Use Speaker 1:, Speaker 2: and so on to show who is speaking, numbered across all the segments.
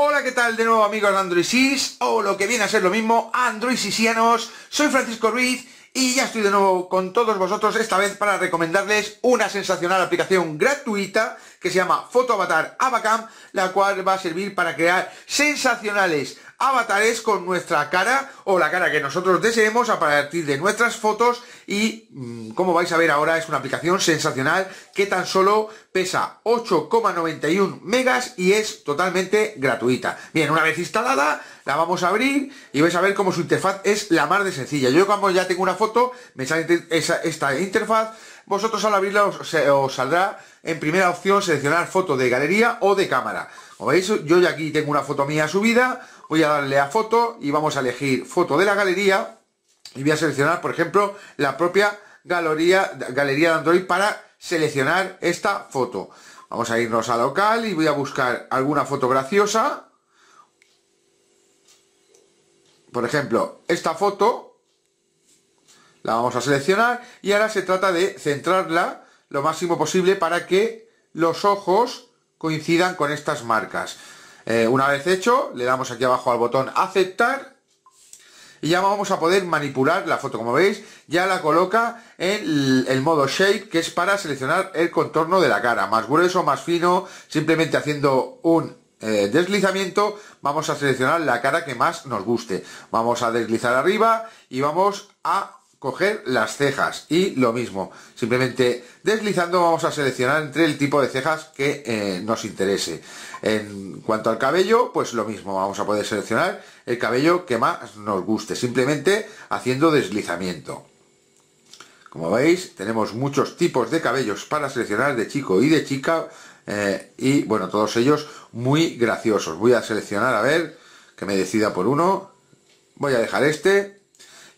Speaker 1: Hola, ¿qué tal de nuevo amigos de Android O lo que viene a ser lo mismo, Android Sisianos. Soy Francisco Ruiz y ya estoy de nuevo con todos vosotros, esta vez para recomendarles una sensacional aplicación gratuita que se llama Foto Avatar Avacam, la cual va a servir para crear sensacionales avatares con nuestra cara o la cara que nosotros deseemos a partir de nuestras fotos y mm, como vais a ver ahora es una aplicación sensacional que tan solo pesa 8,91 megas y es totalmente gratuita. Bien, una vez instalada la vamos a abrir y vais a ver cómo su interfaz es la más de sencilla. Yo como ya tengo una foto me sale esta interfaz vosotros al abrirla os, saldrá en primera opción seleccionar foto de galería o de cámara. Como veis, yo ya aquí tengo una foto mía subida, voy a darle a foto y vamos a elegir foto de la galería y voy a seleccionar, por ejemplo, la propia galería, galería de Android para seleccionar esta foto. Vamos a irnos a local y voy a buscar alguna foto graciosa. Por ejemplo, esta foto la vamos a seleccionar y ahora se trata de centrarla lo máximo posible para que los ojos coincidan con estas marcas. Eh, una vez hecho, le damos aquí abajo al botón aceptar y ya vamos a poder manipular la foto. Como veis, ya la coloca en el, modo shape, que es para seleccionar el contorno de la cara, más grueso, más fino, simplemente haciendo un eh, deslizamiento, vamos a seleccionar la cara que más nos guste. Vamos a deslizar arriba y vamos a coger las cejas y lo mismo simplemente deslizando vamos a seleccionar entre el tipo de cejas que eh, nos interese en cuanto al cabello pues lo mismo vamos a poder seleccionar el cabello que más nos guste simplemente haciendo deslizamiento como veis tenemos muchos tipos de cabellos para seleccionar de chico y de chica eh, y bueno todos ellos muy graciosos voy a seleccionar a ver que me decida por uno voy a dejar este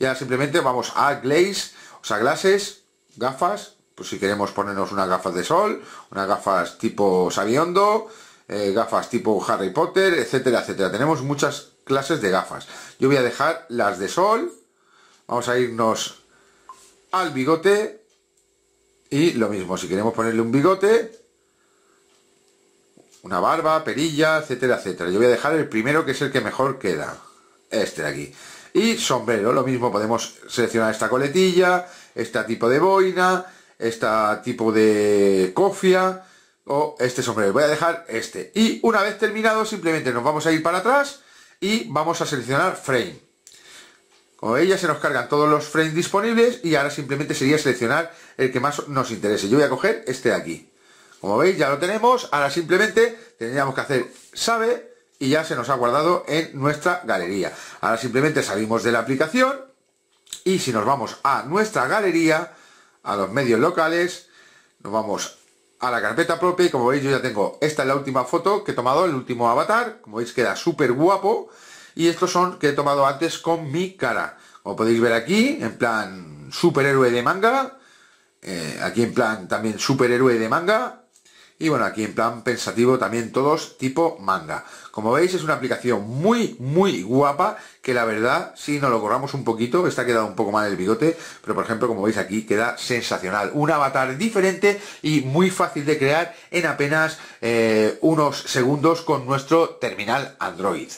Speaker 1: y ahora simplemente vamos a glaze, o sea, glases, gafas, pues si queremos ponernos unas gafas de sol, unas gafas tipo Sabiondo, eh, gafas tipo Harry Potter, etcétera, etcétera. Tenemos muchas clases de gafas. Yo voy a dejar las de sol, vamos a irnos al bigote y lo mismo, si queremos ponerle un bigote, una barba, perilla, etcétera, etcétera. Yo voy a dejar el primero que es el que mejor queda, este de aquí. Y sombrero, lo mismo, podemos seleccionar esta coletilla, este tipo de boina, este tipo de cofia o este sombrero. Voy a dejar este. Y una vez terminado, simplemente nos vamos a ir para atrás y vamos a seleccionar frame. Como veis ya se nos cargan todos los frames disponibles y ahora simplemente sería seleccionar el que más nos interese. Yo voy a coger este de aquí. Como veis ya lo tenemos, ahora simplemente tendríamos que hacer sabe y ya se nos ha guardado en nuestra galería. Ahora simplemente salimos de la aplicación y si nos vamos a nuestra galería, a los medios locales, nos vamos a la carpeta propia y como veis yo ya tengo, esta es la última foto que he tomado, el último avatar, como veis queda súper guapo y estos son que he tomado antes con mi cara. Como podéis ver aquí, en plan superhéroe de manga, eh, aquí en plan también superhéroe de manga y bueno, aquí en plan pensativo también todos tipo manga. Como veis es una aplicación muy, muy guapa, que la verdad, si nos lo corramos un poquito, está quedado un poco mal el bigote, pero por ejemplo, como veis aquí, queda sensacional. Un avatar diferente y muy fácil de crear en apenas eh, unos segundos con nuestro terminal Android.